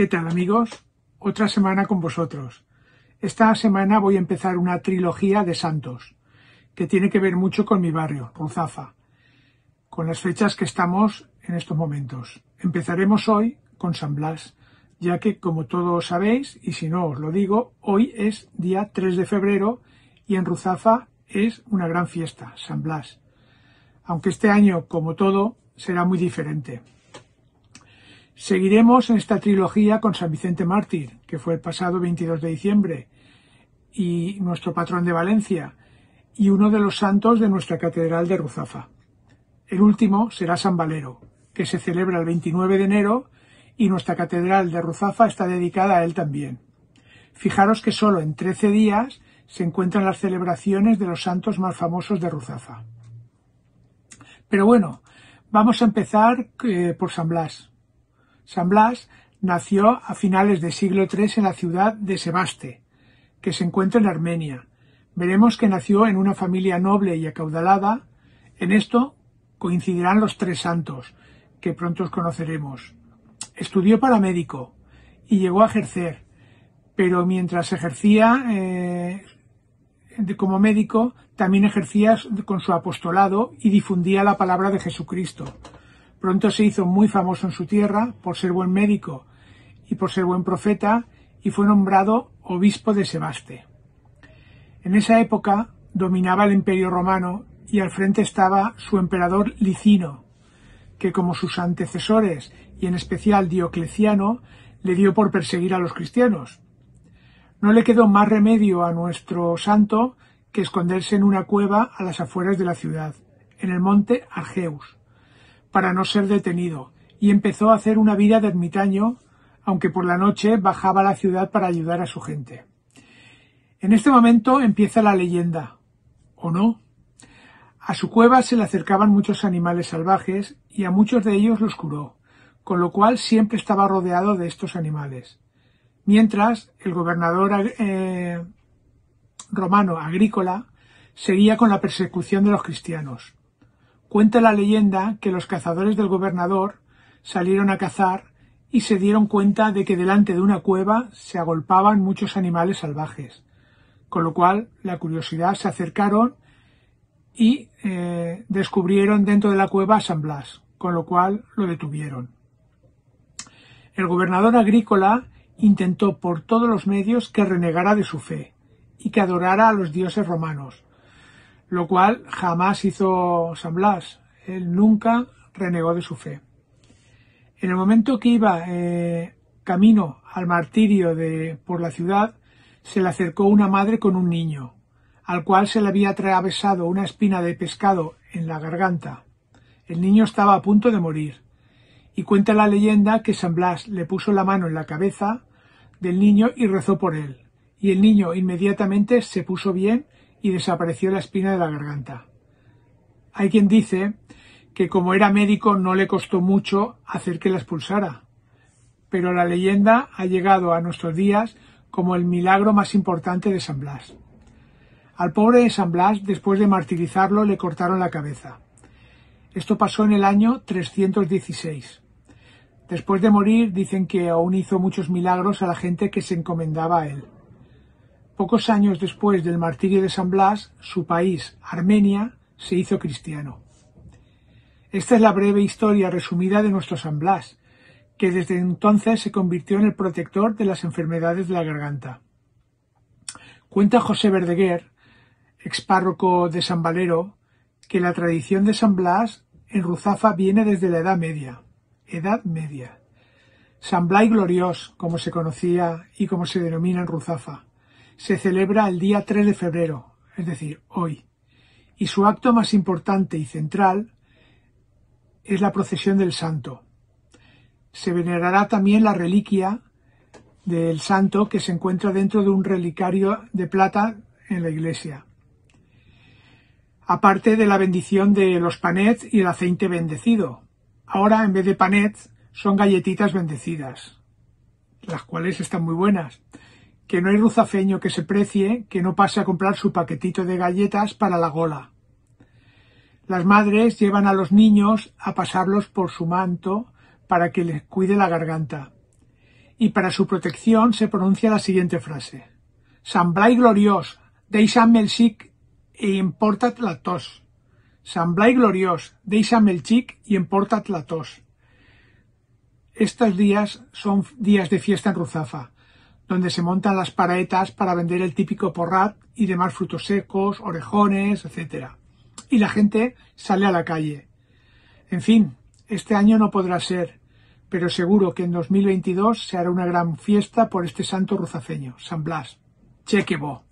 ¿Qué tal amigos? Otra semana con vosotros. Esta semana voy a empezar una trilogía de santos, que tiene que ver mucho con mi barrio, Ruzafa, con las fechas que estamos en estos momentos. Empezaremos hoy con San Blas, ya que como todos sabéis, y si no os lo digo, hoy es día 3 de febrero y en Ruzafa es una gran fiesta, San Blas. Aunque este año, como todo, será muy diferente. Seguiremos en esta trilogía con San Vicente Mártir, que fue el pasado 22 de diciembre, y nuestro patrón de Valencia, y uno de los santos de nuestra catedral de Ruzafa. El último será San Valero, que se celebra el 29 de enero, y nuestra catedral de Ruzafa está dedicada a él también. Fijaros que solo en 13 días se encuentran las celebraciones de los santos más famosos de Ruzafa. Pero bueno, vamos a empezar eh, por San Blas San Blas nació a finales del siglo III en la ciudad de Sebaste, que se encuentra en Armenia. Veremos que nació en una familia noble y acaudalada. En esto coincidirán los tres santos, que pronto os conoceremos. Estudió para médico y llegó a ejercer, pero mientras ejercía eh, como médico, también ejercía con su apostolado y difundía la palabra de Jesucristo. Pronto se hizo muy famoso en su tierra por ser buen médico y por ser buen profeta y fue nombrado obispo de Sebaste. En esa época dominaba el imperio romano y al frente estaba su emperador Licino, que como sus antecesores y en especial Diocleciano, le dio por perseguir a los cristianos. No le quedó más remedio a nuestro santo que esconderse en una cueva a las afueras de la ciudad, en el monte Argeus para no ser detenido y empezó a hacer una vida de ermitaño, aunque por la noche bajaba a la ciudad para ayudar a su gente. En este momento empieza la leyenda, ¿o no? A su cueva se le acercaban muchos animales salvajes y a muchos de ellos los curó, con lo cual siempre estaba rodeado de estos animales. Mientras, el gobernador eh, romano Agrícola seguía con la persecución de los cristianos. Cuenta la leyenda que los cazadores del gobernador salieron a cazar y se dieron cuenta de que delante de una cueva se agolpaban muchos animales salvajes, con lo cual la curiosidad se acercaron y eh, descubrieron dentro de la cueva a San Blas, con lo cual lo detuvieron. El gobernador agrícola intentó por todos los medios que renegara de su fe y que adorara a los dioses romanos, lo cual jamás hizo San Blas. Él nunca renegó de su fe. En el momento que iba eh, camino al martirio de, por la ciudad, se le acercó una madre con un niño, al cual se le había atravesado una espina de pescado en la garganta. El niño estaba a punto de morir, y cuenta la leyenda que San Blas le puso la mano en la cabeza del niño y rezó por él, y el niño inmediatamente se puso bien y desapareció la espina de la garganta. Hay quien dice que como era médico no le costó mucho hacer que la expulsara, pero la leyenda ha llegado a nuestros días como el milagro más importante de San Blas. Al pobre de San Blas, después de martirizarlo, le cortaron la cabeza. Esto pasó en el año 316. Después de morir, dicen que aún hizo muchos milagros a la gente que se encomendaba a él. Pocos años después del martirio de San Blas, su país, Armenia, se hizo cristiano. Esta es la breve historia resumida de nuestro San Blas, que desde entonces se convirtió en el protector de las enfermedades de la garganta. Cuenta José Verdeguer, expárroco de San Valero, que la tradición de San Blas en Ruzafa viene desde la Edad Media. Edad Media. San y Glorios, como se conocía y como se denomina en Ruzafa se celebra el día 3 de febrero, es decir, hoy, y su acto más importante y central es la procesión del santo. Se venerará también la reliquia del santo que se encuentra dentro de un relicario de plata en la iglesia. Aparte de la bendición de los panets y el aceite bendecido. Ahora, en vez de panets, son galletitas bendecidas, las cuales están muy buenas que no hay ruzafeño que se precie que no pase a comprar su paquetito de galletas para la gola. Las madres llevan a los niños a pasarlos por su manto para que les cuide la garganta. Y para su protección se pronuncia la siguiente frase. San Blay glorios deis el xic e importat la tos. San Blay glorios deis el Chic y e importat la tos. Estos días son días de fiesta en Ruzafa donde se montan las paraetas para vender el típico porrat y demás frutos secos, orejones, etc. Y la gente sale a la calle. En fin, este año no podrá ser, pero seguro que en 2022 se hará una gran fiesta por este santo ruzaceño, San Blas. Chequebo.